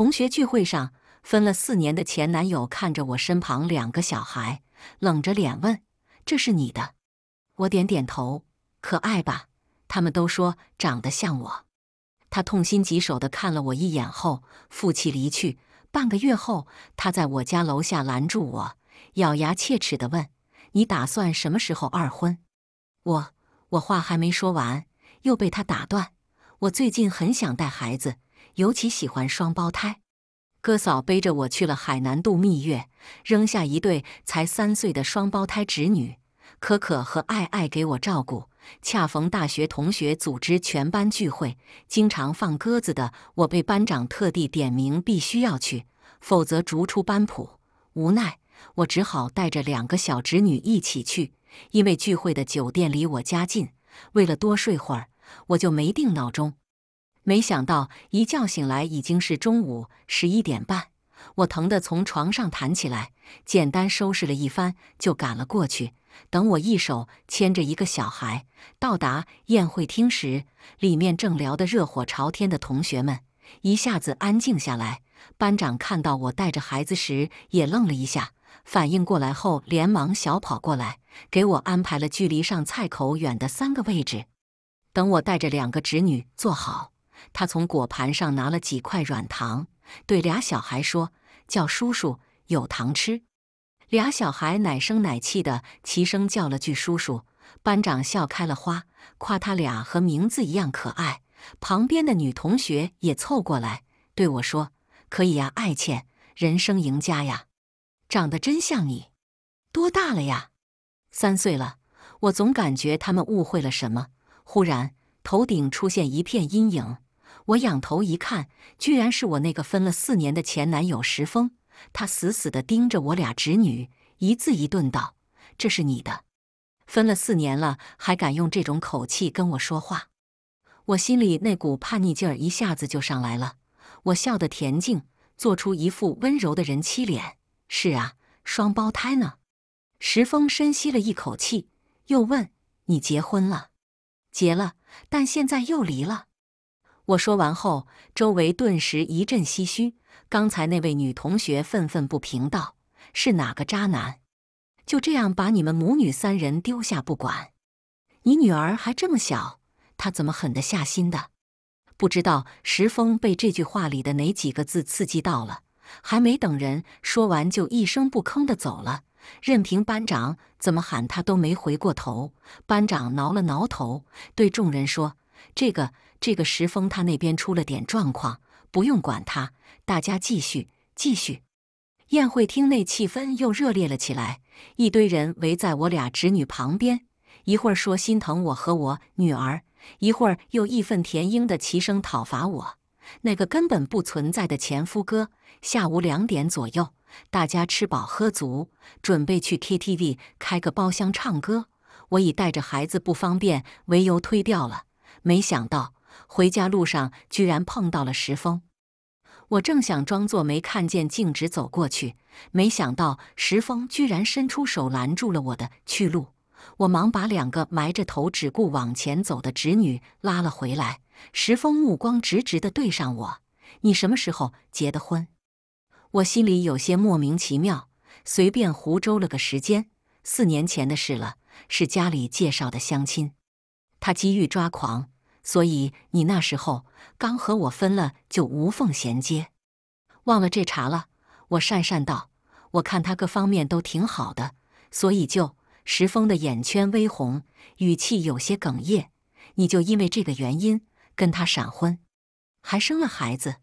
同学聚会上，分了四年的前男友看着我身旁两个小孩，冷着脸问：“这是你的？”我点点头，可爱吧？他们都说长得像我。他痛心疾首的看了我一眼后，负气离去。半个月后，他在我家楼下拦住我，咬牙切齿的问：“你打算什么时候二婚？”我我话还没说完，又被他打断。我最近很想带孩子。尤其喜欢双胞胎，哥嫂背着我去了海南度蜜月，扔下一对才三岁的双胞胎侄女可可和爱爱给我照顾。恰逢大学同学组织全班聚会，经常放鸽子的我被班长特地点名必须要去，否则逐出班谱。无奈，我只好带着两个小侄女一起去，因为聚会的酒店离我家近。为了多睡会儿，我就没定闹钟。没想到一觉醒来已经是中午十一点半，我疼得从床上弹起来，简单收拾了一番就赶了过去。等我一手牵着一个小孩到达宴会厅时，里面正聊得热火朝天的同学们一下子安静下来。班长看到我带着孩子时也愣了一下，反应过来后连忙小跑过来给我安排了距离上菜口远的三个位置。等我带着两个侄女坐好。他从果盘上拿了几块软糖，对俩小孩说：“叫叔叔，有糖吃。”俩小孩奶声奶气的齐声叫了句“叔叔”，班长笑开了花，夸他俩和名字一样可爱。旁边的女同学也凑过来对我说：“可以呀，爱倩，人生赢家呀，长得真像你。多大了呀？三岁了。我总感觉他们误会了什么。忽然，头顶出现一片阴影。”我仰头一看，居然是我那个分了四年的前男友石峰。他死死地盯着我俩侄女，一字一顿道：“这是你的，分了四年了，还敢用这种口气跟我说话？”我心里那股叛逆劲儿一下子就上来了。我笑得恬静，做出一副温柔的人妻脸：“是啊，双胞胎呢。”石峰深吸了一口气，又问：“你结婚了？结了，但现在又离了？”我说完后，周围顿时一阵唏嘘。刚才那位女同学愤愤不平道：“是哪个渣男，就这样把你们母女三人丢下不管？你女儿还这么小，她怎么狠得下心的？”不知道石峰被这句话里的哪几个字刺激到了，还没等人说完，就一声不吭的走了，任凭班长怎么喊，他都没回过头。班长挠了挠头，对众人说：“这个。”这个石峰他那边出了点状况，不用管他，大家继续继续。宴会厅内气氛又热烈了起来，一堆人围在我俩侄女旁边，一会儿说心疼我和我女儿，一会儿又义愤填膺的齐声讨伐我那个根本不存在的前夫哥。下午两点左右，大家吃饱喝足，准备去 KTV 开个包厢唱歌，我以带着孩子不方便为由推掉了，没想到。回家路上，居然碰到了石峰。我正想装作没看见，径直走过去，没想到石峰居然伸出手拦住了我的去路。我忙把两个埋着头、只顾往前走的侄女拉了回来。石峰目光直直地对上我：“你什么时候结的婚？”我心里有些莫名其妙，随便胡诌了个时间：“四年前的事了，是家里介绍的相亲。”他急遇抓狂。所以你那时候刚和我分了就无缝衔接，忘了这茬了。我讪讪道：“我看他各方面都挺好的，所以就……”石峰的眼圈微红，语气有些哽咽。你就因为这个原因跟他闪婚，还生了孩子？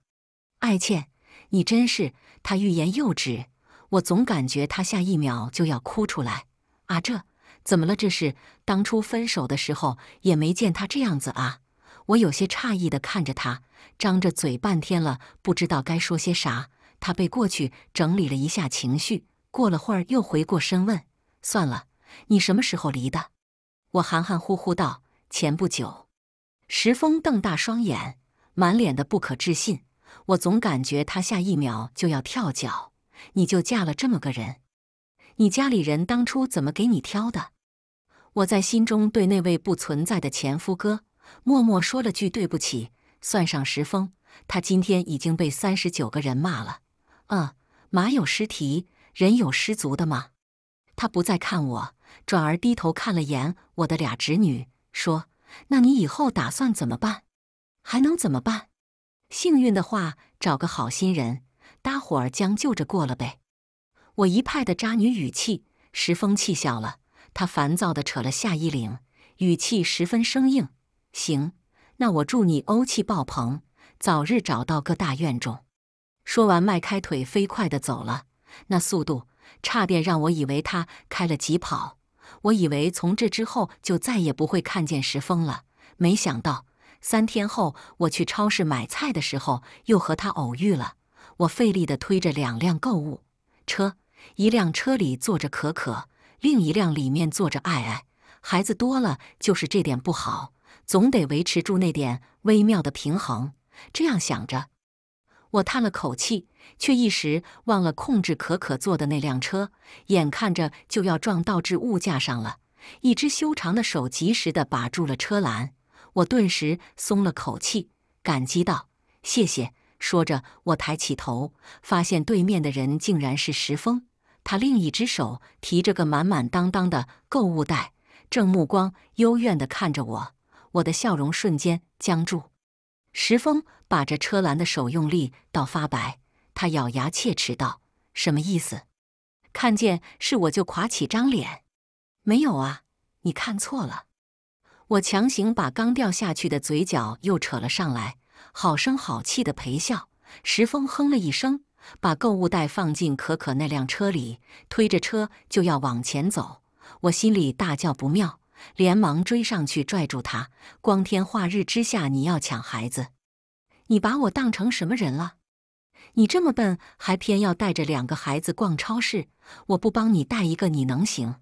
艾倩，你真是……他欲言又止。我总感觉他下一秒就要哭出来。啊，这怎么了？这是当初分手的时候也没见他这样子啊。我有些诧异的看着他，张着嘴半天了，不知道该说些啥。他背过去整理了一下情绪，过了会儿又回过身问：“算了，你什么时候离的？”我含含糊糊道：“前不久。”石峰瞪大双眼，满脸的不可置信。我总感觉他下一秒就要跳脚：“你就嫁了这么个人？你家里人当初怎么给你挑的？”我在心中对那位不存在的前夫哥。默默说了句对不起。算上石峰，他今天已经被三十九个人骂了。嗯，马有失蹄，人有失足的嘛。他不再看我，转而低头看了眼我的俩侄女，说：“那你以后打算怎么办？还能怎么办？幸运的话，找个好心人，搭伙将就着过了呗。”我一派的渣女语气，石峰气笑了。他烦躁地扯了下衣领，语气十分生硬。行，那我祝你欧气爆棚，早日找到个大院种。说完，迈开腿飞快的走了，那速度差点让我以为他开了疾跑。我以为从这之后就再也不会看见石峰了，没想到三天后我去超市买菜的时候又和他偶遇了。我费力的推着两辆购物车，一辆车里坐着可可，另一辆里面坐着爱爱。孩子多了就是这点不好。总得维持住那点微妙的平衡。这样想着，我叹了口气，却一时忘了控制可可坐的那辆车，眼看着就要撞到置物架上了。一只修长的手及时的把住了车篮，我顿时松了口气，感激道：“谢谢。”说着，我抬起头，发现对面的人竟然是石峰，他另一只手提着个满满当当的购物袋，正目光幽怨的看着我。我的笑容瞬间僵住，石峰把着车篮的手用力到发白，他咬牙切齿道：“什么意思？看见是我就垮起张脸？没有啊，你看错了。”我强行把刚掉下去的嘴角又扯了上来，好声好气的陪笑。石峰哼了一声，把购物袋放进可可那辆车里，推着车就要往前走。我心里大叫不妙。连忙追上去，拽住他。光天化日之下，你要抢孩子？你把我当成什么人了？你这么笨，还偏要带着两个孩子逛超市？我不帮你带一个，你能行？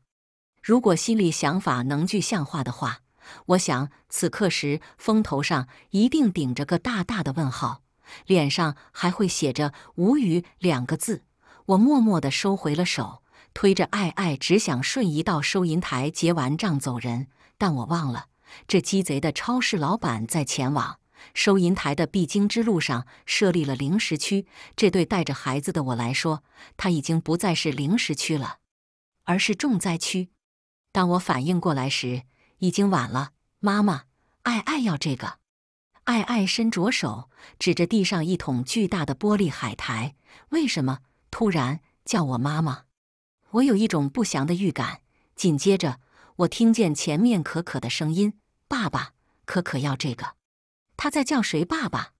如果心里想法能具象化的话，我想此刻时风头上一定顶着个大大的问号，脸上还会写着“无语”两个字。我默默的收回了手。推着爱爱，只想瞬移到收银台结完账走人。但我忘了，这鸡贼的超市老板在前往收银台的必经之路上设立了零食区。这对带着孩子的我来说，他已经不再是零食区了，而是重灾区。当我反应过来时，已经晚了。妈妈，爱爱要这个。爱爱伸着手，指着地上一桶巨大的玻璃海苔。为什么突然叫我妈妈？我有一种不祥的预感。紧接着，我听见前面可可的声音：“爸爸，可可要这个。”他在叫谁？爸爸？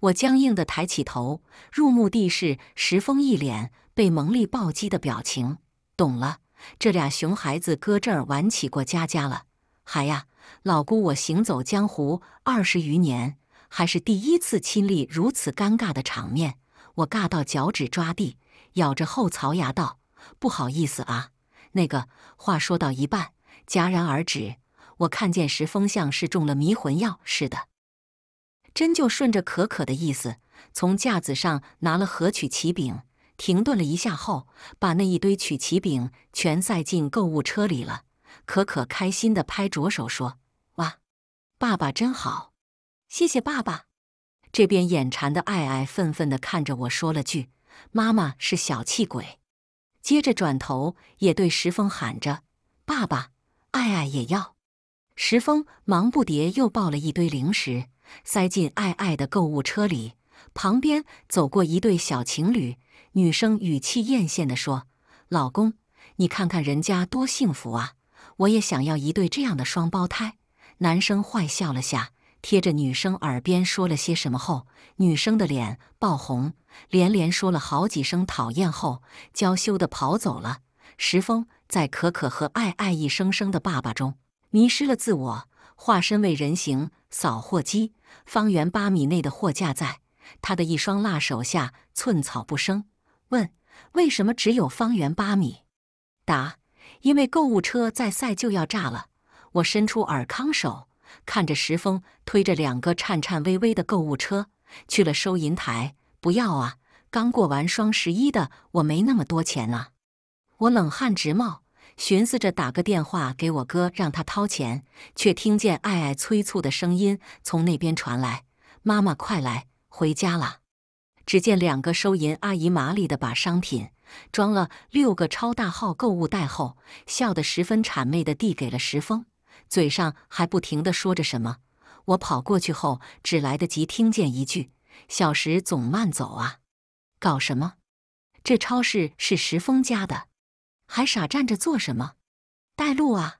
我僵硬地抬起头，入目的是石峰一脸被蒙力暴击的表情。懂了，这俩熊孩子搁这儿玩起过家家了。哎呀，老姑，我行走江湖二十余年，还是第一次亲历如此尴尬的场面。我尬到脚趾抓地，咬着后槽牙道。不好意思啊，那个话说到一半戛然而止。我看见石峰像是中了迷魂药似的，真就顺着可可的意思，从架子上拿了盒曲奇饼，停顿了一下后，把那一堆曲奇饼全塞进购物车里了。可可开心地拍着手说：“哇，爸爸真好，谢谢爸爸。”这边眼馋的爱爱愤愤地看着我说了句：“妈妈是小气鬼。”接着转头也对石峰喊着：“爸爸，爱爱也要。”石峰忙不迭又抱了一堆零食，塞进爱爱的购物车里。旁边走过一对小情侣，女生语气艳羡地说：“老公，你看看人家多幸福啊！我也想要一对这样的双胞胎。”男生坏笑了下。贴着女生耳边说了些什么后，女生的脸爆红，连连说了好几声讨厌后，娇羞地跑走了。石峰在可可和爱爱一声声的“爸爸”中迷失了自我，化身为人形扫货机，方圆八米内的货架在他的一双辣手下寸草不生。问：为什么只有方圆八米？答：因为购物车再塞就要炸了。我伸出尔康手。看着石峰推着两个颤颤巍巍的购物车去了收银台，不要啊！刚过完双十一的我没那么多钱啊！我冷汗直冒，寻思着打个电话给我哥让他掏钱，却听见爱爱催促的声音从那边传来：“妈妈快来，回家了！”只见两个收银阿姨麻利的把商品装了六个超大号购物袋后，笑得十分谄媚的递给了石峰。嘴上还不停地说着什么，我跑过去后只来得及听见一句：“小石总慢走啊。”搞什么？这超市是石峰家的，还傻站着做什么？带路啊！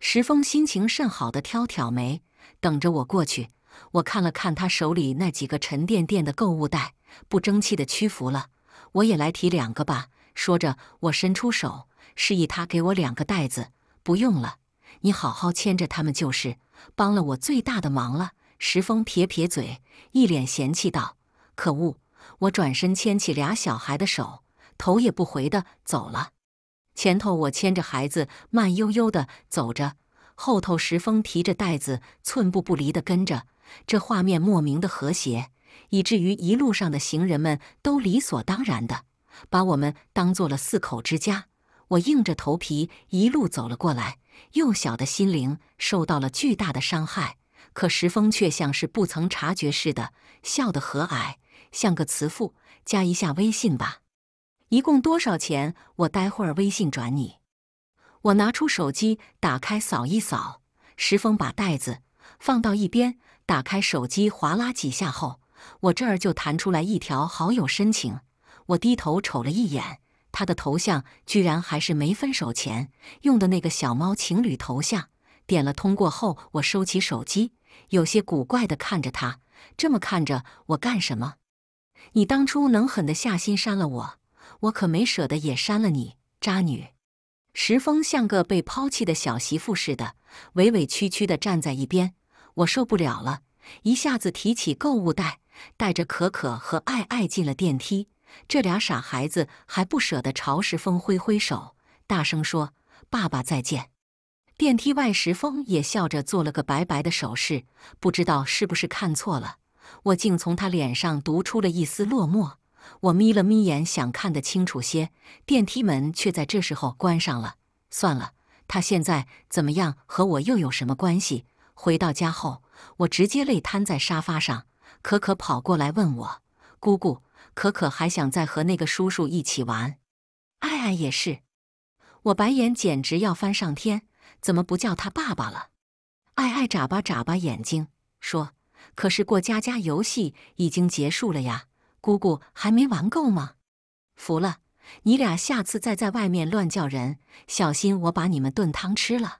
石峰心情甚好地挑挑眉，等着我过去。我看了看他手里那几个沉甸甸的购物袋，不争气的屈服了。我也来提两个吧。说着，我伸出手，示意他给我两个袋子。不用了。你好好牵着他们就是，帮了我最大的忙了。石峰撇撇嘴，一脸嫌弃道：“可恶！”我转身牵起俩小孩的手，头也不回的走了。前头我牵着孩子慢悠悠的走着，后头石峰提着袋子，寸步不离的跟着。这画面莫名的和谐，以至于一路上的行人们都理所当然的把我们当做了四口之家。我硬着头皮一路走了过来。幼小的心灵受到了巨大的伤害，可石峰却像是不曾察觉似的，笑得和蔼，像个慈父。加一下微信吧，一共多少钱？我待会儿微信转你。我拿出手机，打开扫一扫。石峰把袋子放到一边，打开手机，划拉几下后，我这儿就弹出来一条好友申请。我低头瞅了一眼。他的头像居然还是没分手前用的那个小猫情侣头像，点了通过后，我收起手机，有些古怪的看着他。这么看着我干什么？你当初能狠得下心删了我，我可没舍得也删了你，渣女！石峰像个被抛弃的小媳妇似的，委委屈屈地站在一边。我受不了了，一下子提起购物袋，带着可可和爱爱进了电梯。这俩傻孩子还不舍得朝石峰挥挥手，大声说：“爸爸再见！”电梯外，石峰也笑着做了个白白的手势。不知道是不是看错了，我竟从他脸上读出了一丝落寞。我眯了眯眼，想看得清楚些，电梯门却在这时候关上了。算了，他现在怎么样，和我又有什么关系？回到家后，我直接累瘫在沙发上。可可跑过来问我：“姑姑。”可可还想再和那个叔叔一起玩，爱爱也是。我白眼简直要翻上天，怎么不叫他爸爸了？爱爱眨巴眨巴眼睛说：“可是过家家游戏已经结束了呀，姑姑还没玩够吗？”服了，你俩下次再在外面乱叫人，小心我把你们炖汤吃了！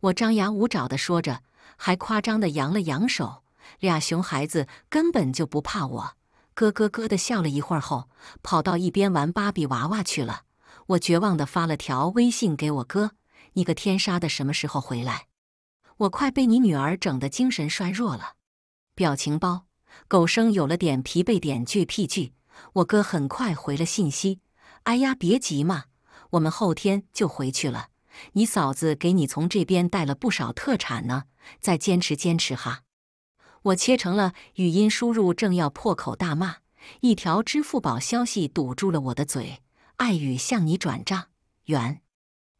我张牙舞爪的说着，还夸张的扬了扬手，俩熊孩子根本就不怕我。咯咯咯的笑了一会儿后，跑到一边玩芭比娃娃去了。我绝望的发了条微信给我哥：“你个天杀的，什么时候回来？我快被你女儿整的精神衰弱了。”表情包，狗生有了点疲惫点。GPG，我哥很快回了信息：“哎呀，别急嘛，我们后天就回去了。你嫂子给你从这边带了不少特产呢，再坚持坚持哈。”我切成了语音输入，正要破口大骂，一条支付宝消息堵住了我的嘴：“爱语向你转账元，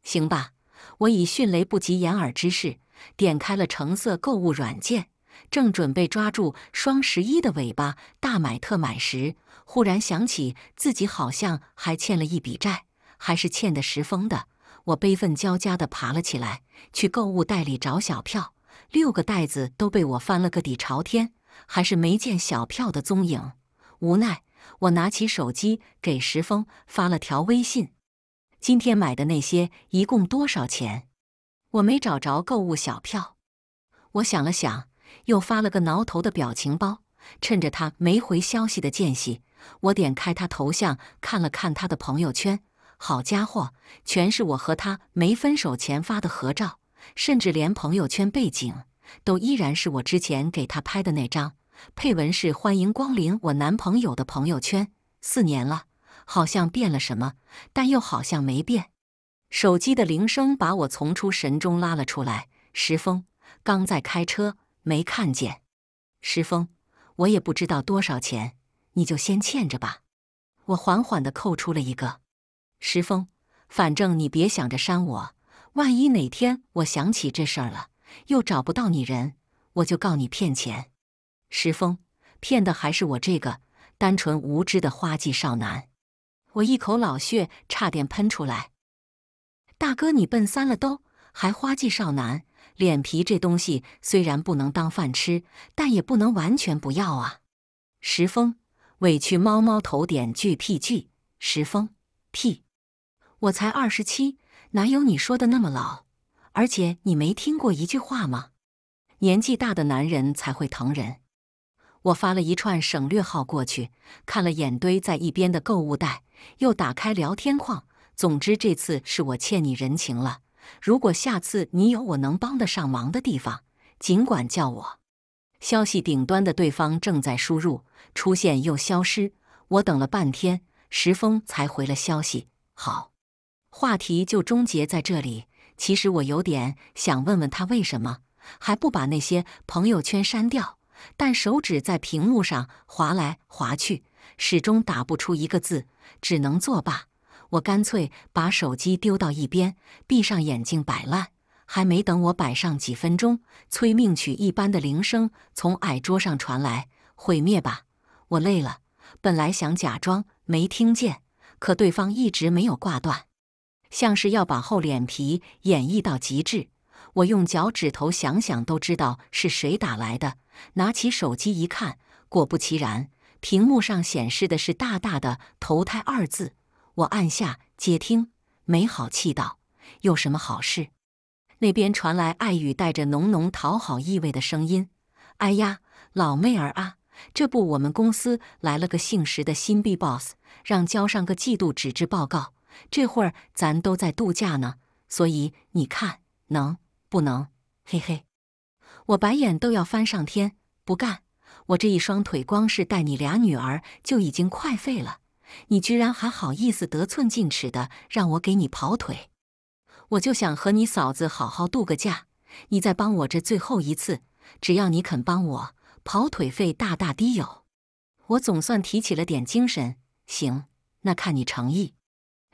行吧。”我以迅雷不及掩耳之势点开了橙色购物软件，正准备抓住双十一的尾巴大买特买时，忽然想起自己好像还欠了一笔债，还是欠的十封的。我悲愤交加的爬了起来，去购物袋里找小票。六个袋子都被我翻了个底朝天，还是没见小票的踪影。无奈，我拿起手机给石峰发了条微信：“今天买的那些一共多少钱？我没找着购物小票。”我想了想，又发了个挠头的表情包。趁着他没回消息的间隙，我点开他头像，看了看他的朋友圈。好家伙，全是我和他没分手前发的合照。甚至连朋友圈背景都依然是我之前给他拍的那张，配文是“欢迎光临我男朋友的朋友圈”。四年了，好像变了什么，但又好像没变。手机的铃声把我从出神中拉了出来。石峰，刚在开车，没看见。石峰，我也不知道多少钱，你就先欠着吧。我缓缓地扣出了一个。石峰，反正你别想着删我。万一哪天我想起这事儿了，又找不到你人，我就告你骗钱。石峰，骗的还是我这个单纯无知的花季少男。我一口老血差点喷出来。大哥，你笨三了都，还花季少男？脸皮这东西虽然不能当饭吃，但也不能完全不要啊。石峰，委屈猫猫头点句屁句。石峰，屁！我才二十七。哪有你说的那么老？而且你没听过一句话吗？年纪大的男人才会疼人。我发了一串省略号过去，看了眼堆在一边的购物袋，又打开聊天框。总之这次是我欠你人情了。如果下次你有我能帮得上忙的地方，尽管叫我。消息顶端的对方正在输入，出现又消失。我等了半天，石峰才回了消息。好。话题就终结在这里。其实我有点想问问他为什么还不把那些朋友圈删掉，但手指在屏幕上划来划去，始终打不出一个字，只能作罢。我干脆把手机丢到一边，闭上眼睛摆烂。还没等我摆上几分钟，催命曲一般的铃声从矮桌上传来。毁灭吧，我累了。本来想假装没听见，可对方一直没有挂断。像是要把厚脸皮演绎到极致，我用脚趾头想想都知道是谁打来的。拿起手机一看，果不其然，屏幕上显示的是大大的“投胎”二字。我按下接听，没好气道：“有什么好事？”那边传来爱语，带着浓浓讨好意味的声音：“哎呀，老妹儿啊，这不我们公司来了个姓石的新 B boss，让交上个季度纸质报告。”这会儿咱都在度假呢，所以你看能不能？嘿嘿，我白眼都要翻上天，不干！我这一双腿光是带你俩女儿就已经快废了，你居然还好意思得寸进尺的让我给你跑腿？我就想和你嫂子好好度个假，你再帮我这最后一次，只要你肯帮我，跑腿费大大滴有！我总算提起了点精神，行，那看你诚意。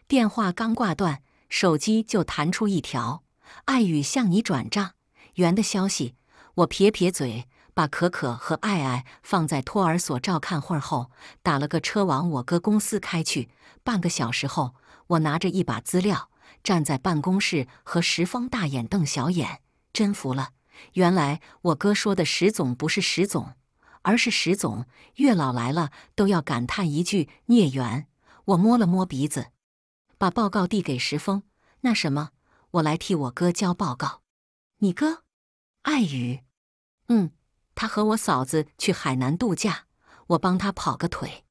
电话刚挂断，手机就弹出一条“爱宇向你转账元”的消息。我撇撇嘴，把可可和爱爱放在托儿所照看会后，打了个车往我哥公司开去。半个小时后，我拿着一把资料，站在办公室和石峰大眼瞪小眼。真服了！原来我哥说的“石总”不是石总，而是石总。月老来了都要感叹一句孽缘。我摸了摸鼻子。把报告递给石峰，那什么，我来替我哥交报告。你哥，艾宇，嗯，他和我嫂子去海南度假，我帮他跑个腿。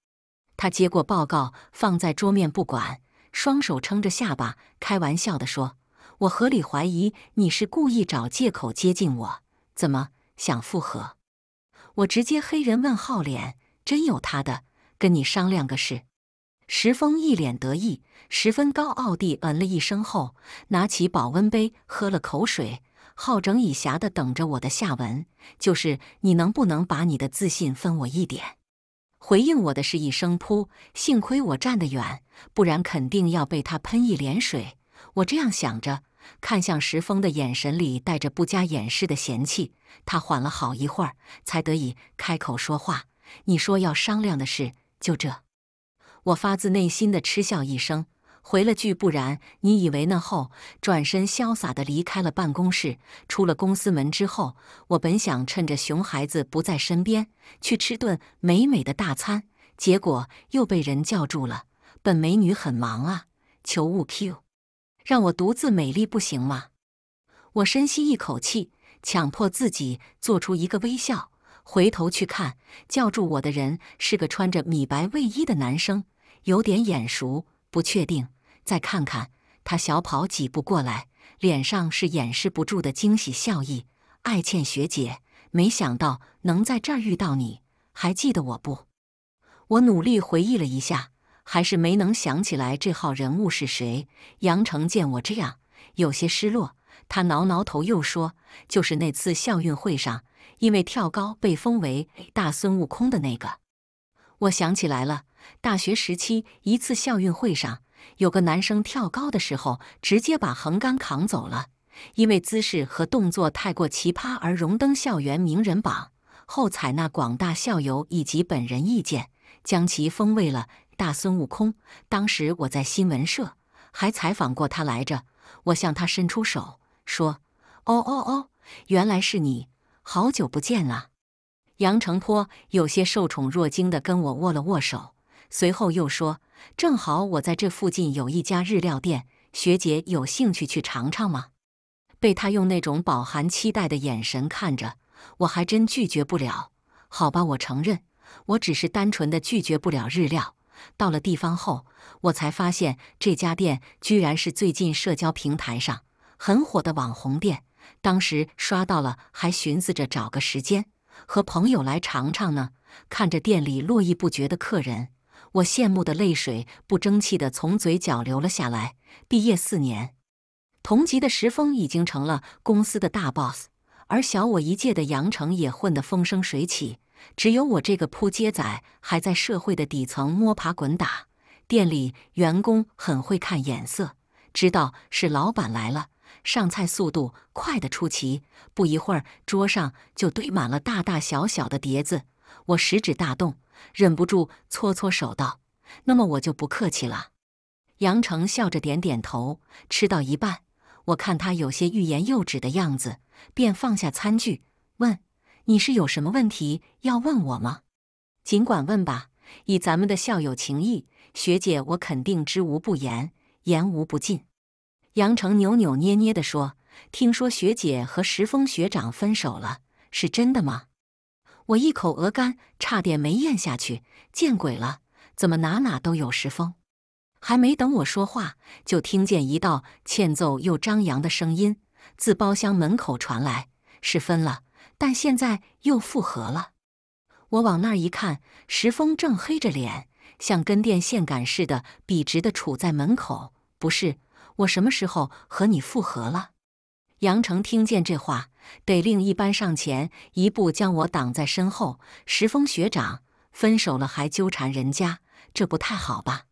他接过报告放在桌面不管，双手撑着下巴，开玩笑的说：“我合理怀疑你是故意找借口接近我，怎么想复合？”我直接黑人问号脸，真有他的，跟你商量个事。石峰一脸得意，十分高傲地嗯了一声后，拿起保温杯喝了口水，好整以暇地等着我的下文。就是你能不能把你的自信分我一点？回应我的是一声噗，幸亏我站得远，不然肯定要被他喷一脸水。我这样想着，看向石峰的眼神里带着不加掩饰的嫌弃。他缓了好一会儿，才得以开口说话：“你说要商量的事，就这。”我发自内心的嗤笑一声，回了句“不然你以为呢？”后，转身潇洒的离开了办公室。出了公司门之后，我本想趁着熊孩子不在身边去吃顿美美的大餐，结果又被人叫住了。本美女很忙啊，求勿 q，让我独自美丽不行吗？我深吸一口气，强迫自己做出一个微笑。回头去看，叫住我的人是个穿着米白卫衣的男生，有点眼熟，不确定。再看看他，小跑几步过来，脸上是掩饰不住的惊喜笑意。艾倩学姐，没想到能在这儿遇到你，还记得我不？我努力回忆了一下，还是没能想起来这号人物是谁。杨成见我这样，有些失落，他挠挠头又说：“就是那次校运会上。”因为跳高被封为大孙悟空的那个，我想起来了。大学时期一次校运会上，有个男生跳高的时候直接把横杆扛走了，因为姿势和动作太过奇葩而荣登校园名人榜。后采纳广大校友以及本人意见，将其封为了大孙悟空。当时我在新闻社还采访过他来着，我向他伸出手说：“哦哦哦，原来是你。”好久不见啦，杨成坡有些受宠若惊地跟我握了握手，随后又说：“正好我在这附近有一家日料店，学姐有兴趣去尝尝吗？”被他用那种饱含期待的眼神看着，我还真拒绝不了。好吧，我承认，我只是单纯的拒绝不了日料。到了地方后，我才发现这家店居然是最近社交平台上很火的网红店。当时刷到了，还寻思着找个时间和朋友来尝尝呢。看着店里络绎不绝的客人，我羡慕的泪水不争气的从嘴角流了下来。毕业四年，同级的石峰已经成了公司的大 boss，而小我一届的杨成也混得风生水起，只有我这个扑街仔还在社会的底层摸爬滚打。店里员工很会看眼色，知道是老板来了。上菜速度快得出奇，不一会儿桌上就堆满了大大小小的碟子。我食指大动，忍不住搓搓手道：“那么我就不客气了。”杨成笑着点点头。吃到一半，我看他有些欲言又止的样子，便放下餐具问：“你是有什么问题要问我吗？尽管问吧。以咱们的校友情谊，学姐我肯定知无不言，言无不尽。”杨成扭扭捏捏地说：“听说学姐和石峰学长分手了，是真的吗？”我一口鹅肝差点没咽下去，见鬼了！怎么哪哪都有石峰？还没等我说话，就听见一道欠揍又张扬的声音自包厢门口传来：“是分了，但现在又复合了。”我往那儿一看，石峰正黑着脸，像根电线杆似的笔直的杵在门口。不是。我什么时候和你复合了？杨成听见这话，得另一班上前一步将我挡在身后。石峰学长分手了还纠缠人家，这不太好吧？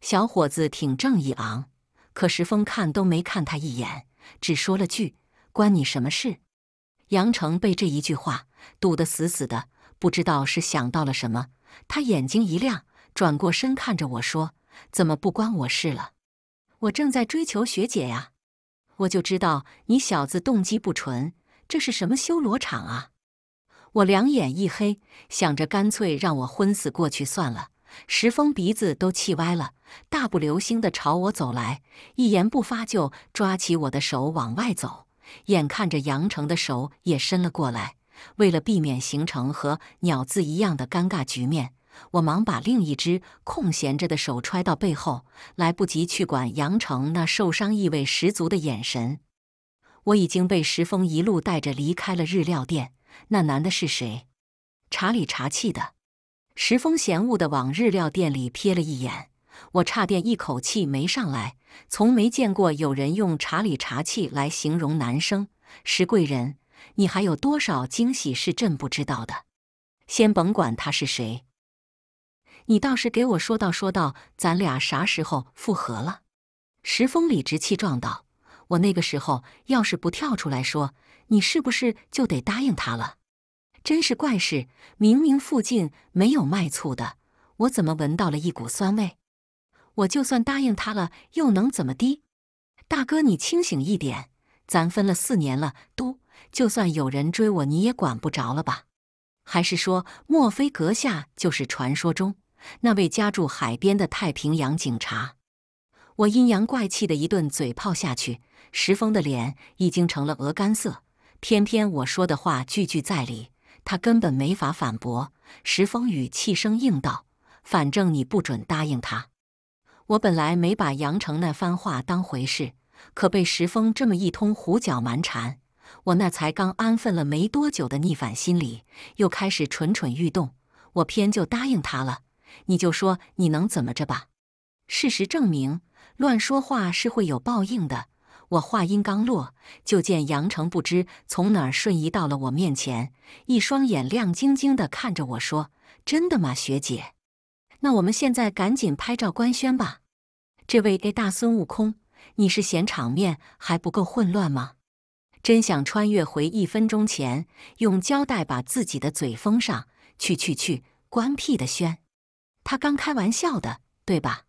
小伙子挺正义昂，可石峰看都没看他一眼，只说了句：“关你什么事？”杨成被这一句话堵得死死的，不知道是想到了什么，他眼睛一亮，转过身看着我说：“怎么不关我事了？”我正在追求学姐呀，我就知道你小子动机不纯，这是什么修罗场啊！我两眼一黑，想着干脆让我昏死过去算了。石峰鼻子都气歪了，大步流星的朝我走来，一言不发就抓起我的手往外走。眼看着杨成的手也伸了过来，为了避免形成和鸟字一样的尴尬局面。我忙把另一只空闲着的手揣到背后，来不及去管杨成那受伤意味十足的眼神。我已经被石峰一路带着离开了日料店。那男的是谁？茶里茶气的。石峰嫌恶的往日料店里瞥了一眼，我差点一口气没上来。从没见过有人用茶里茶气来形容男生。石贵人，你还有多少惊喜是朕不知道的？先甭管他是谁。你倒是给我说道说道，咱俩啥时候复合了？石峰理直气壮道：“我那个时候要是不跳出来说，你是不是就得答应他了？真是怪事，明明附近没有卖醋的，我怎么闻到了一股酸味？我就算答应他了，又能怎么的？大哥，你清醒一点，咱分了四年了，都就算有人追我，你也管不着了吧？还是说，莫非阁下就是传说中？”那位家住海边的太平洋警察，我阴阳怪气的一顿嘴炮下去，石峰的脸已经成了鹅肝色。偏偏我说的话句句在理，他根本没法反驳。石峰语气生硬道：“反正你不准答应他。”我本来没把杨成那番话当回事，可被石峰这么一通胡搅蛮缠，我那才刚安分了没多久的逆反心理又开始蠢蠢欲动，我偏就答应他了。你就说你能怎么着吧？事实证明，乱说话是会有报应的。我话音刚落，就见杨成不知从哪儿瞬移到了我面前，一双眼亮晶晶地看着我说：“真的吗，学姐？那我们现在赶紧拍照官宣吧。”这位 A 大孙悟空，你是嫌场面还不够混乱吗？真想穿越回一分钟前，用胶带把自己的嘴封上。去去去，关屁的宣！他刚开玩笑的，对吧？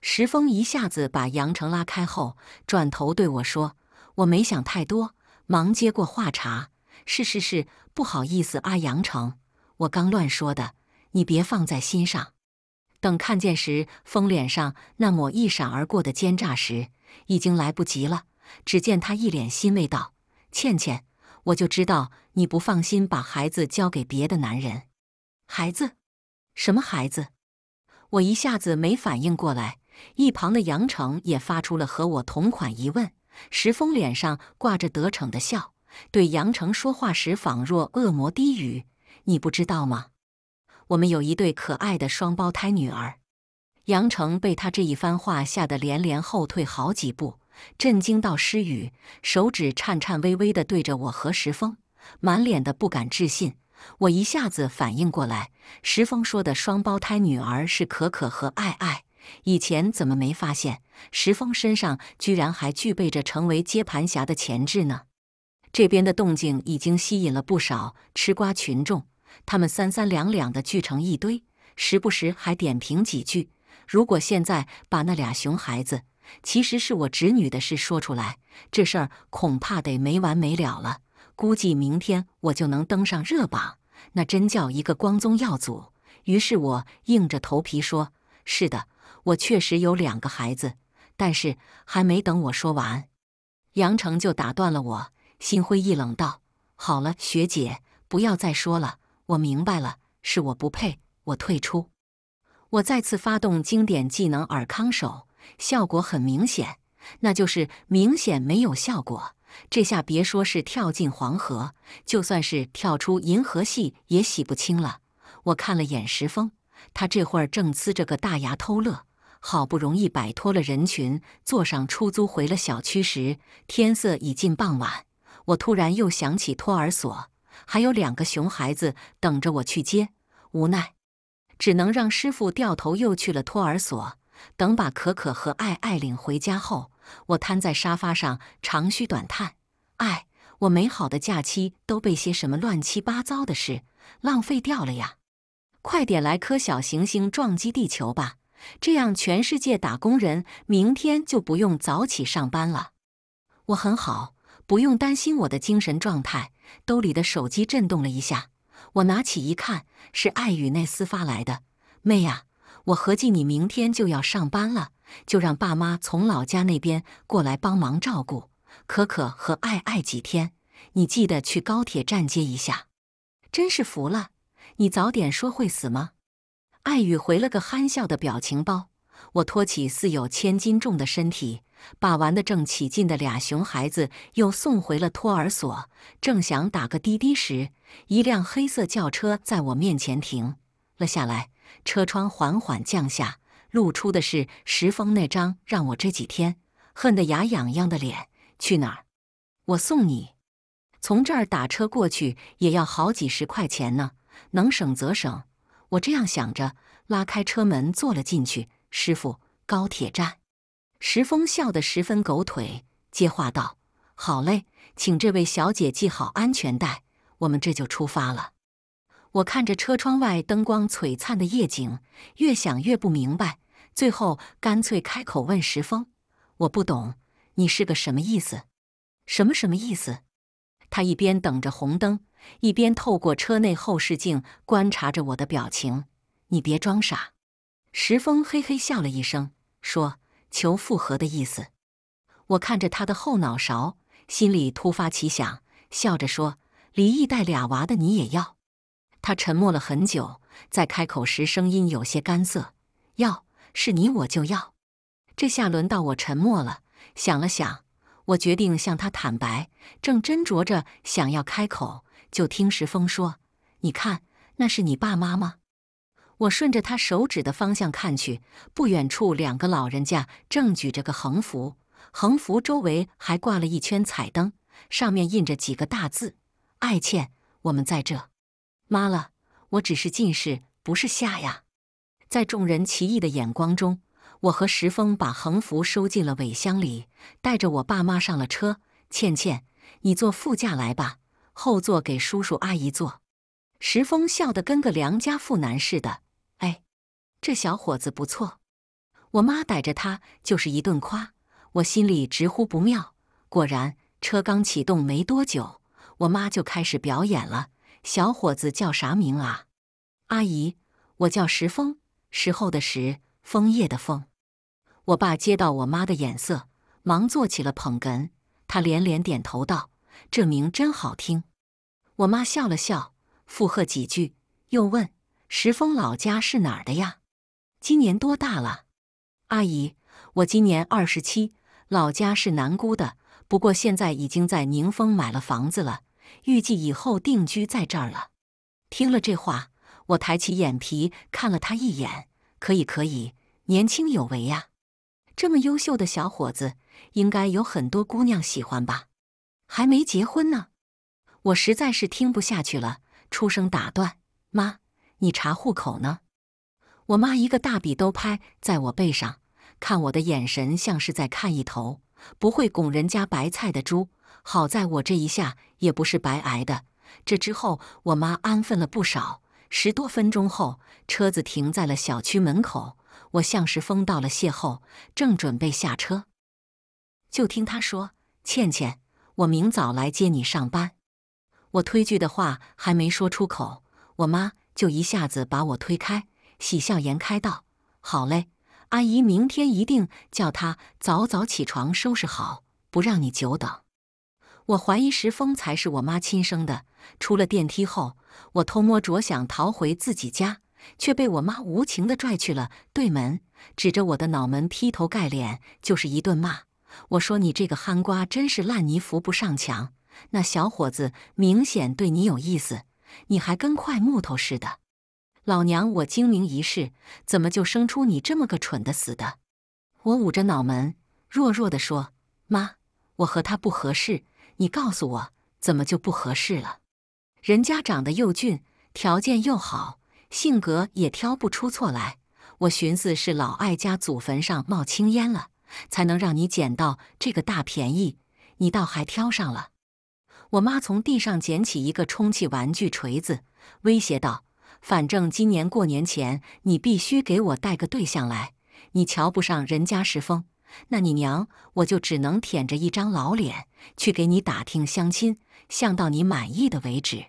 石峰一下子把杨成拉开后，转头对我说：“我没想太多。”忙接过话茬：“是是是，不好意思，啊，杨成，我刚乱说的，你别放在心上。”等看见石峰脸上那抹一闪而过的奸诈时，已经来不及了。只见他一脸欣慰道：“倩倩，我就知道你不放心把孩子交给别的男人。孩子？什么孩子？”我一下子没反应过来，一旁的杨成也发出了和我同款疑问。石峰脸上挂着得逞的笑，对杨成说话时仿若恶魔低语：“你不知道吗？我们有一对可爱的双胞胎女儿。”杨成被他这一番话吓得连连后退好几步，震惊到失语，手指颤颤巍巍的对着我和石峰，满脸的不敢置信。我一下子反应过来，石峰说的双胞胎女儿是可可和爱爱。以前怎么没发现石峰身上居然还具备着成为接盘侠的潜质呢？这边的动静已经吸引了不少吃瓜群众，他们三三两两的聚成一堆，时不时还点评几句。如果现在把那俩熊孩子其实是我侄女的事说出来，这事儿恐怕得没完没了了。估计明天我就能登上热榜，那真叫一个光宗耀祖。于是我硬着头皮说：“是的，我确实有两个孩子。”但是还没等我说完，杨成就打断了我，心灰意冷道：“好了，学姐，不要再说了，我明白了，是我不配，我退出。”我再次发动经典技能尔康手，效果很明显，那就是明显没有效果。这下别说是跳进黄河，就算是跳出银河系也洗不清了。我看了眼石峰，他这会儿正呲着个大牙偷乐。好不容易摆脱了人群，坐上出租回了小区时，天色已近傍晚。我突然又想起托儿所，还有两个熊孩子等着我去接，无奈，只能让师傅掉头又去了托儿所。等把可可和爱爱领回家后，我瘫在沙发上长吁短叹：“哎，我美好的假期都被些什么乱七八糟的事浪费掉了呀！快点来颗小行星撞击地球吧，这样全世界打工人明天就不用早起上班了。”我很好，不用担心我的精神状态。兜里的手机震动了一下，我拿起一看，是艾雨内斯发来的：“妹呀！”我合计你明天就要上班了，就让爸妈从老家那边过来帮忙照顾可可和爱爱几天。你记得去高铁站接一下。真是服了，你早点说会死吗？爱宇回了个憨笑的表情包。我托起似有千斤重的身体，把玩的正起劲的俩熊孩子又送回了托儿所。正想打个滴滴时，一辆黑色轿车在我面前停了下来。车窗缓缓降下，露出的是石峰那张让我这几天恨得牙痒痒的脸。去哪？我送你。从这儿打车过去也要好几十块钱呢，能省则省。我这样想着，拉开车门坐了进去。师傅，高铁站。石峰笑得十分狗腿，接话道：“好嘞，请这位小姐系好安全带，我们这就出发了。”我看着车窗外灯光璀璨的夜景，越想越不明白，最后干脆开口问石峰：“我不懂，你是个什么意思？什么什么意思？”他一边等着红灯，一边透过车内后视镜观察着我的表情。“你别装傻。”石峰嘿嘿笑了一声，说：“求复合的意思。”我看着他的后脑勺，心里突发奇想，笑着说：“离异带俩娃的你也要？”他沉默了很久，在开口时声音有些干涩。要是你，我就要。这下轮到我沉默了。想了想，我决定向他坦白。正斟酌着想要开口，就听石峰说：“你看，那是你爸妈吗？”我顺着他手指的方向看去，不远处两个老人家正举着个横幅，横幅周围还挂了一圈彩灯，上面印着几个大字：“爱倩，我们在这。”妈了，我只是近视，不是瞎呀！在众人奇异的眼光中，我和石峰把横幅收进了尾箱里，带着我爸妈上了车。倩倩，你坐副驾来吧，后座给叔叔阿姨坐。石峰笑得跟个良家妇男似的。哎，这小伙子不错。我妈逮着他就是一顿夸，我心里直呼不妙。果然，车刚启动没多久，我妈就开始表演了。小伙子叫啥名啊？阿姨，我叫石峰，时候的石，枫叶的枫。我爸接到我妈的眼色，忙做起了捧哏，他连连点头道：“这名真好听。”我妈笑了笑，附和几句，又问：“石峰老家是哪儿的呀？今年多大了？”阿姨，我今年二十七，老家是南姑的，不过现在已经在宁峰买了房子了。预计以后定居在这儿了。听了这话，我抬起眼皮看了他一眼。可以，可以，年轻有为呀！这么优秀的小伙子，应该有很多姑娘喜欢吧？还没结婚呢。我实在是听不下去了，出声打断：“妈，你查户口呢？”我妈一个大笔都拍在我背上，看我的眼神像是在看一头不会拱人家白菜的猪。好在我这一下也不是白挨的，这之后我妈安分了不少。十多分钟后，车子停在了小区门口，我像是疯到了邂后，正准备下车，就听他说：“倩倩，我明早来接你上班。”我推拒的话还没说出口，我妈就一下子把我推开，喜笑颜开道：“好嘞，阿姨，明天一定叫她早早起床收拾好，不让你久等。”我怀疑石峰才是我妈亲生的。出了电梯后，我偷摸着想逃回自己家，却被我妈无情的拽去了对门，指着我的脑门劈头盖脸就是一顿骂。我说：“你这个憨瓜，真是烂泥扶不上墙。那小伙子明显对你有意思，你还跟块木头似的。”老娘我精明一世，怎么就生出你这么个蠢的死的？我捂着脑门，弱弱的说：“妈。”我和他不合适，你告诉我怎么就不合适了？人家长得又俊，条件又好，性格也挑不出错来。我寻思是老艾家祖坟上冒青烟了，才能让你捡到这个大便宜。你倒还挑上了！我妈从地上捡起一个充气玩具锤子，威胁道：“反正今年过年前，你必须给我带个对象来。你瞧不上人家石峰。”那你娘我就只能舔着一张老脸去给你打听相亲，相到你满意的为止。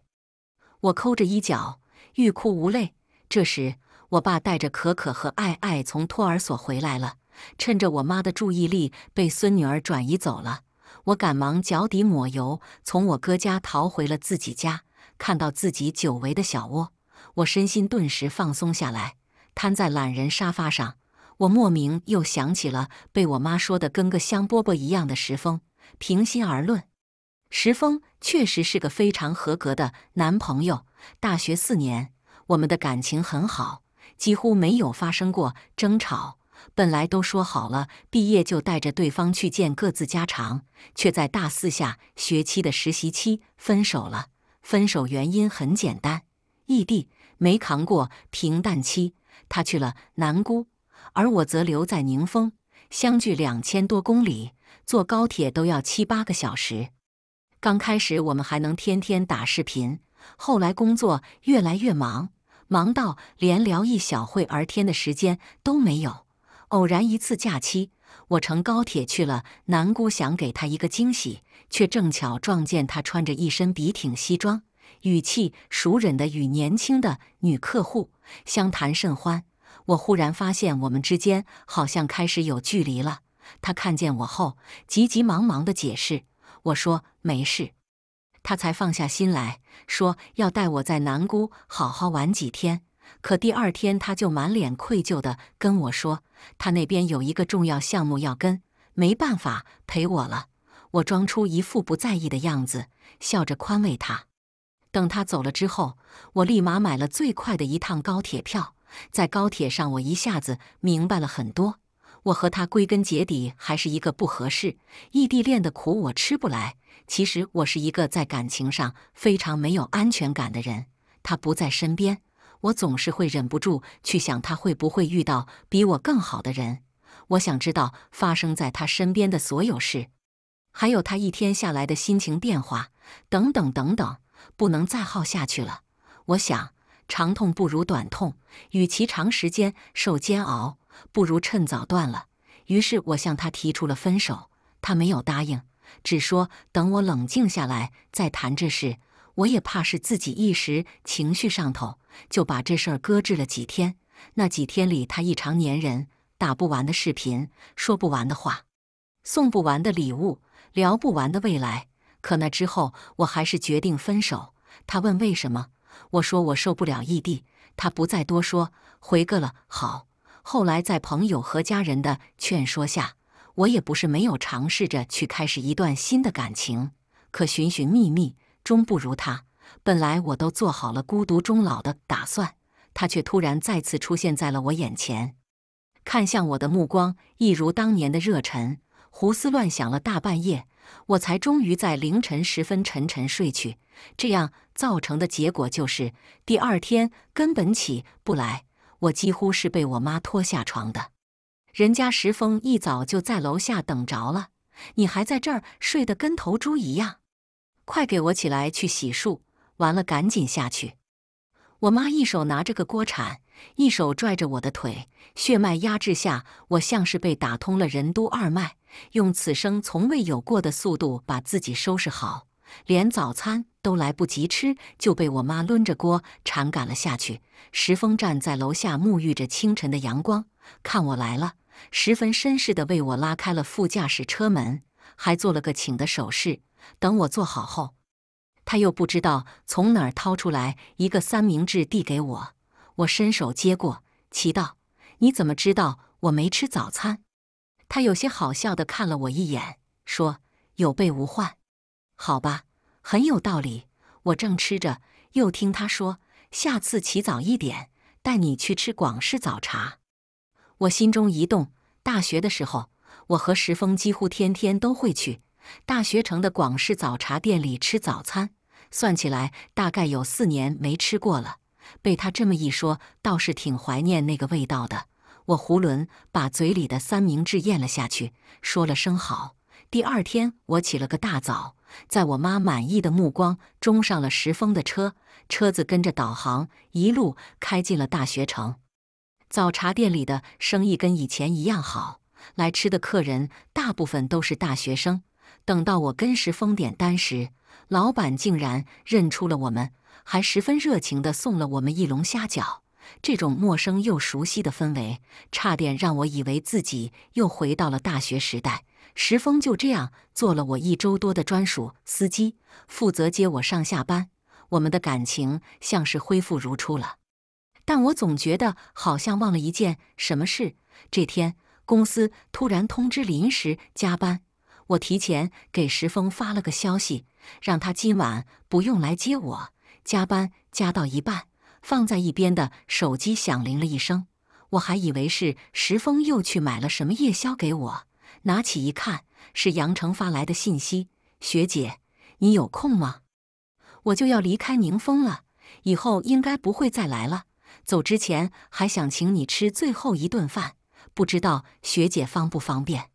我抠着衣角，欲哭无泪。这时，我爸带着可可和爱爱从托儿所回来了。趁着我妈的注意力被孙女儿转移走了，我赶忙脚底抹油，从我哥家逃回了自己家。看到自己久违的小窝，我身心顿时放松下来，瘫在懒人沙发上。我莫名又想起了被我妈说的跟个香饽饽一样的石峰。平心而论，石峰确实是个非常合格的男朋友。大学四年，我们的感情很好，几乎没有发生过争吵。本来都说好了，毕业就带着对方去见各自家长，却在大四下学期的实习期分手了。分手原因很简单，异地，没扛过平淡期。他去了南姑。而我则留在宁丰，相距两千多公里，坐高铁都要七八个小时。刚开始我们还能天天打视频，后来工作越来越忙，忙到连聊一小会儿天的时间都没有。偶然一次假期，我乘高铁去了南姑，想给她一个惊喜，却正巧撞见她穿着一身笔挺西装，语气熟稔的与年轻的女客户相谈甚欢。我忽然发现我们之间好像开始有距离了。他看见我后，急急忙忙地解释：“我说没事。”他才放下心来，说要带我在南姑好好玩几天。可第二天，他就满脸愧疚地跟我说：“他那边有一个重要项目要跟，没办法陪我了。”我装出一副不在意的样子，笑着宽慰他。等他走了之后，我立马买了最快的一趟高铁票。在高铁上，我一下子明白了很多。我和他归根结底还是一个不合适，异地恋的苦我吃不来。其实我是一个在感情上非常没有安全感的人，他不在身边，我总是会忍不住去想他会不会遇到比我更好的人。我想知道发生在他身边的所有事，还有他一天下来的心情变化，等等等等，不能再耗下去了。我想。长痛不如短痛，与其长时间受煎熬，不如趁早断了。于是我向他提出了分手，他没有答应，只说等我冷静下来再谈这事。我也怕是自己一时情绪上头，就把这事儿搁置了几天。那几天里，他异常粘人，打不完的视频，说不完的话，送不完的礼物，聊不完的未来。可那之后，我还是决定分手。他问为什么？我说我受不了异地，他不再多说，回个了好。后来在朋友和家人的劝说下，我也不是没有尝试着去开始一段新的感情，可寻寻觅觅，终不如他。本来我都做好了孤独终老的打算，他却突然再次出现在了我眼前，看向我的目光一如当年的热忱。胡思乱想了大半夜。我才终于在凌晨时分沉沉睡去，这样造成的结果就是第二天根本起不来。我几乎是被我妈拖下床的，人家石峰一早就在楼下等着了，你还在这儿睡得跟头猪一样，快给我起来去洗漱，完了赶紧下去。我妈一手拿着个锅铲，一手拽着我的腿，血脉压制下，我像是被打通了任督二脉。用此生从未有过的速度把自己收拾好，连早餐都来不及吃，就被我妈抡着锅铲赶了下去。石峰站在楼下沐浴着清晨的阳光，看我来了，十分绅士地为我拉开了副驾驶车门，还做了个请的手势。等我坐好后，他又不知道从哪儿掏出来一个三明治递给我，我伸手接过，祈道：“你怎么知道我没吃早餐？”他有些好笑地看了我一眼，说：“有备无患，好吧，很有道理。”我正吃着，又听他说：“下次起早一点，带你去吃广式早茶。”我心中一动，大学的时候，我和石峰几乎天天都会去大学城的广式早茶店里吃早餐，算起来大概有四年没吃过了。被他这么一说，倒是挺怀念那个味道的。我囫囵把嘴里的三明治咽了下去，说了声好。第二天，我起了个大早，在我妈满意的目光中上了石峰的车，车子跟着导航一路开进了大学城。早茶店里的生意跟以前一样好，来吃的客人大部分都是大学生。等到我跟石峰点单时，老板竟然认出了我们，还十分热情地送了我们一笼虾饺。这种陌生又熟悉的氛围，差点让我以为自己又回到了大学时代。石峰就这样做了我一周多的专属司机，负责接我上下班。我们的感情像是恢复如初了，但我总觉得好像忘了一件什么事。这天公司突然通知临时加班，我提前给石峰发了个消息，让他今晚不用来接我，加班加到一半。放在一边的手机响铃了一声，我还以为是石峰又去买了什么夜宵给我。拿起一看，是杨成发来的信息：“学姐，你有空吗？我就要离开宁峰了，以后应该不会再来了。走之前还想请你吃最后一顿饭，不知道学姐方不方便。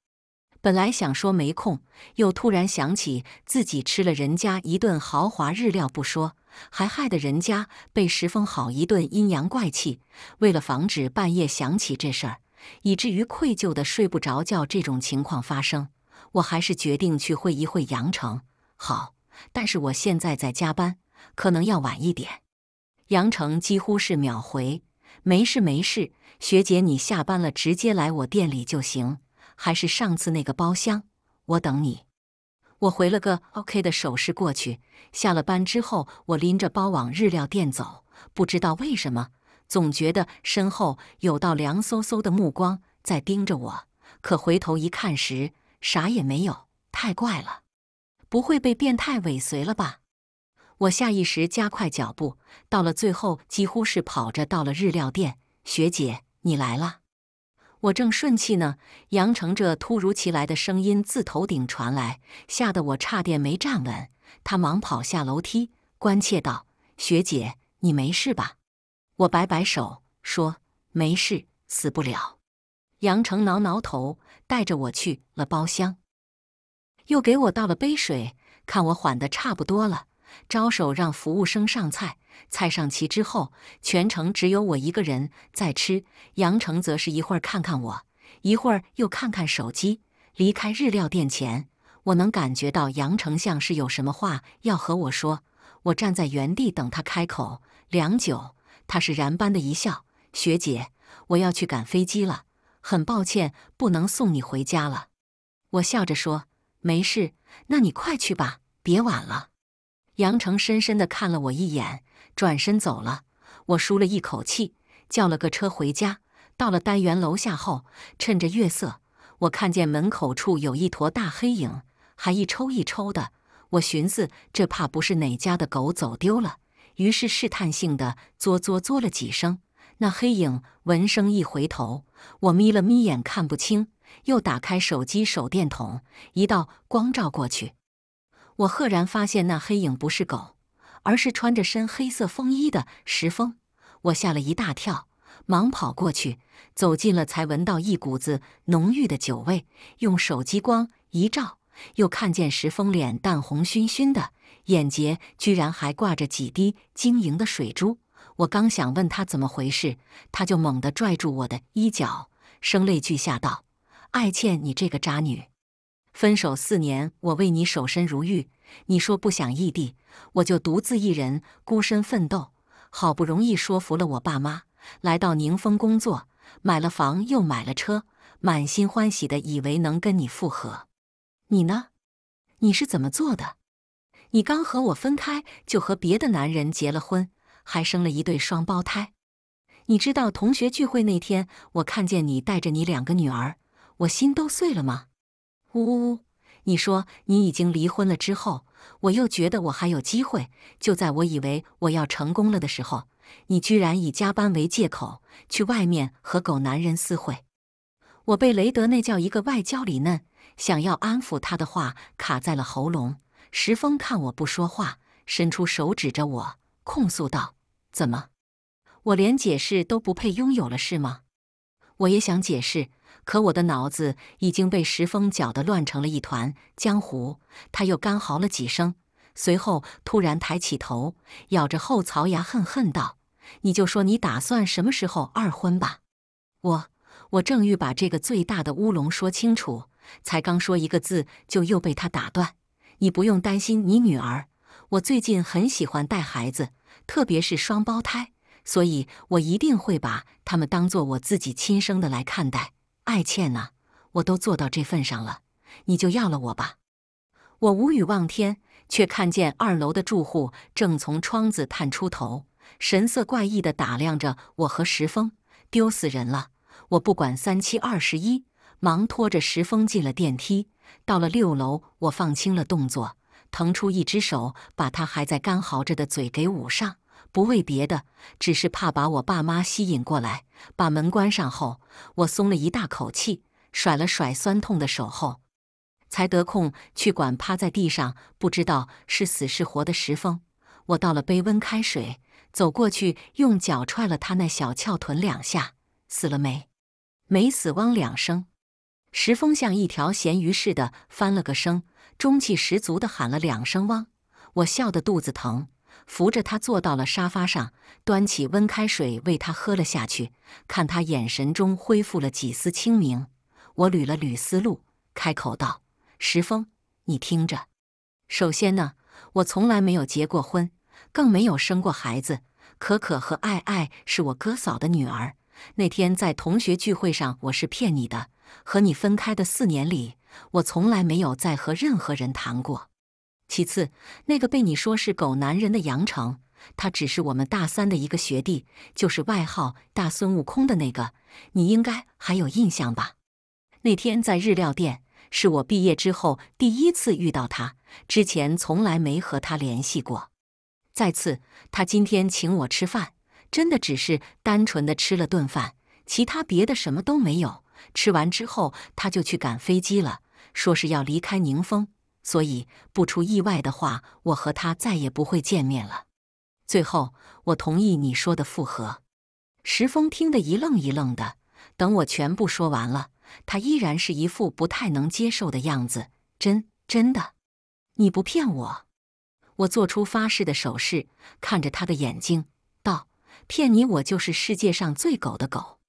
本来想说没空，又突然想起自己吃了人家一顿豪华日料不说。”还害得人家被石峰好一顿阴阳怪气。为了防止半夜想起这事儿，以至于愧疚的睡不着觉这种情况发生，我还是决定去会一会杨成。好，但是我现在在加班，可能要晚一点。杨成几乎是秒回，没事没事，学姐你下班了直接来我店里就行，还是上次那个包厢，我等你。我回了个 OK 的手势过去。下了班之后，我拎着包往日料店走。不知道为什么，总觉得身后有道凉飕飕的目光在盯着我。可回头一看时，啥也没有。太怪了，不会被变态尾随了吧？我下意识加快脚步，到了最后几乎是跑着到了日料店。学姐，你来了。我正顺气呢，杨成这突如其来的声音自头顶传来，吓得我差点没站稳。他忙跑下楼梯，关切道：“学姐，你没事吧？”我摆摆手说：“没事，死不了。”杨成挠挠头，带着我去了包厢，又给我倒了杯水，看我缓得差不多了。招手让服务生上菜，菜上齐之后，全程只有我一个人在吃。杨成则是一会儿看看我，一会儿又看看手机。离开日料店前，我能感觉到杨成像是有什么话要和我说。我站在原地等他开口，良久，他是然般的一笑：“学姐，我要去赶飞机了，很抱歉不能送你回家了。”我笑着说：“没事，那你快去吧，别晚了。”杨成深深地看了我一眼，转身走了。我舒了一口气，叫了个车回家。到了单元楼下后，趁着月色，我看见门口处有一坨大黑影，还一抽一抽的。我寻思这怕不是哪家的狗走丢了，于是试探性的作作作了几声。那黑影闻声一回头，我眯了眯眼，看不清，又打开手机手电筒，一道光照过去。我赫然发现那黑影不是狗，而是穿着身黑色风衣的石峰。我吓了一大跳，忙跑过去，走近了才闻到一股子浓郁的酒味。用手机光一照，又看见石峰脸淡红醺醺的，眼睫居然还挂着几滴晶莹的水珠。我刚想问他怎么回事，他就猛地拽住我的衣角，声泪俱下道：“艾倩，你这个渣女！”分手四年，我为你守身如玉。你说不想异地，我就独自一人孤身奋斗。好不容易说服了我爸妈，来到宁丰工作，买了房又买了车，满心欢喜的以为能跟你复合。你呢？你是怎么做的？你刚和我分开，就和别的男人结了婚，还生了一对双胞胎。你知道同学聚会那天，我看见你带着你两个女儿，我心都碎了吗？呜呜呜！你说你已经离婚了之后，我又觉得我还有机会。就在我以为我要成功了的时候，你居然以加班为借口去外面和狗男人私会。我被雷德那叫一个外焦里嫩，想要安抚他的话卡在了喉咙。石峰看我不说话，伸出手指着我控诉道：“怎么？我连解释都不配拥有了是吗？”我也想解释。可我的脑子已经被石峰搅得乱成了一团浆糊，他又干嚎了几声，随后突然抬起头，咬着后槽牙，恨恨道：“你就说你打算什么时候二婚吧！”我我正欲把这个最大的乌龙说清楚，才刚说一个字，就又被他打断。你不用担心你女儿，我最近很喜欢带孩子，特别是双胞胎，所以我一定会把他们当做我自己亲生的来看待。爱倩呐，我都做到这份上了，你就要了我吧！我无语望天，却看见二楼的住户正从窗子探出头，神色怪异的打量着我和石峰，丢死人了！我不管三七二十一，忙拖着石峰进了电梯。到了六楼，我放轻了动作，腾出一只手，把他还在干嚎着的嘴给捂上。不为别的，只是怕把我爸妈吸引过来。把门关上后，我松了一大口气，甩了甩酸痛的手后，才得空去管趴在地上不知道是死是活的石峰。我倒了杯温开水，走过去用脚踹了他那小翘臀两下。死了没？没死！汪两声。石峰像一条咸鱼似的翻了个身，中气十足地喊了两声“汪”。我笑得肚子疼。扶着他坐到了沙发上，端起温开水喂他喝了下去。看他眼神中恢复了几丝清明，我捋了捋思路，开口道：“石峰，你听着，首先呢，我从来没有结过婚，更没有生过孩子。可可和爱爱是我哥嫂的女儿。那天在同学聚会上，我是骗你的。和你分开的四年里，我从来没有再和任何人谈过。”其次，那个被你说是狗男人的杨成，他只是我们大三的一个学弟，就是外号大孙悟空的那个，你应该还有印象吧？那天在日料店，是我毕业之后第一次遇到他，之前从来没和他联系过。再次，他今天请我吃饭，真的只是单纯的吃了顿饭，其他别的什么都没有。吃完之后，他就去赶飞机了，说是要离开宁峰。所以不出意外的话，我和他再也不会见面了。最后，我同意你说的复合。石峰听得一愣一愣的，等我全部说完了，他依然是一副不太能接受的样子。真真的，你不骗我？我做出发誓的手势，看着他的眼睛道：“骗你，我就是世界上最狗的狗。”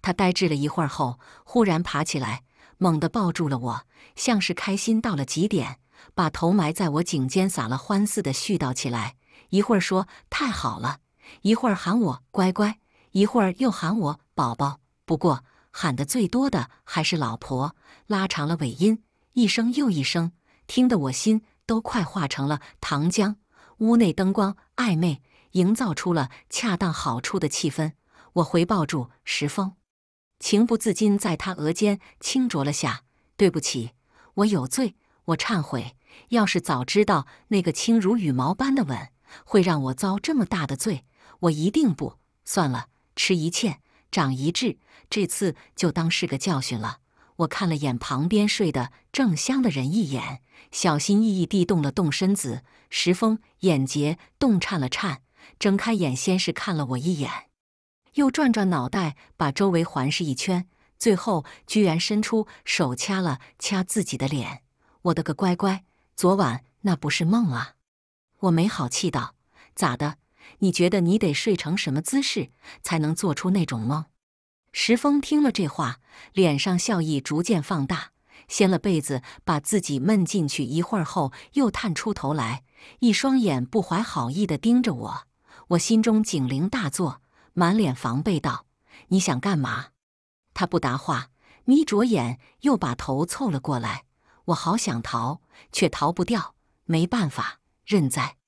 他呆滞了一会儿后，忽然爬起来。猛地抱住了我，像是开心到了极点，把头埋在我颈间，撒了欢似的絮叨起来。一会儿说太好了，一会儿喊我乖乖，一会儿又喊我宝宝。不过喊得最多的还是“老婆”，拉长了尾音，一声又一声，听得我心都快化成了糖浆。屋内灯光暧昧，营造出了恰当好处的气氛。我回抱住石峰。情不自禁，在他额间轻啄了下。对不起，我有罪，我忏悔。要是早知道那个轻如羽毛般的吻会让我遭这么大的罪，我一定不。算了，吃一堑长一智，这次就当是个教训了。我看了眼旁边睡得正香的人一眼，小心翼翼地动了动身子。石峰眼睫动颤了颤，睁开眼，先是看了我一眼。又转转脑袋，把周围环视一圈，最后居然伸出手掐了掐自己的脸。我的个乖乖，昨晚那不是梦啊！我没好气道：“咋的？你觉得你得睡成什么姿势才能做出那种梦？”石峰听了这话，脸上笑意逐渐放大，掀了被子把自己闷进去一会儿后，又探出头来，一双眼不怀好意地盯着我。我心中警铃大作。满脸防备道：“你想干嘛？”他不答话，眯着眼，又把头凑了过来。我好想逃，却逃不掉，没办法，认栽。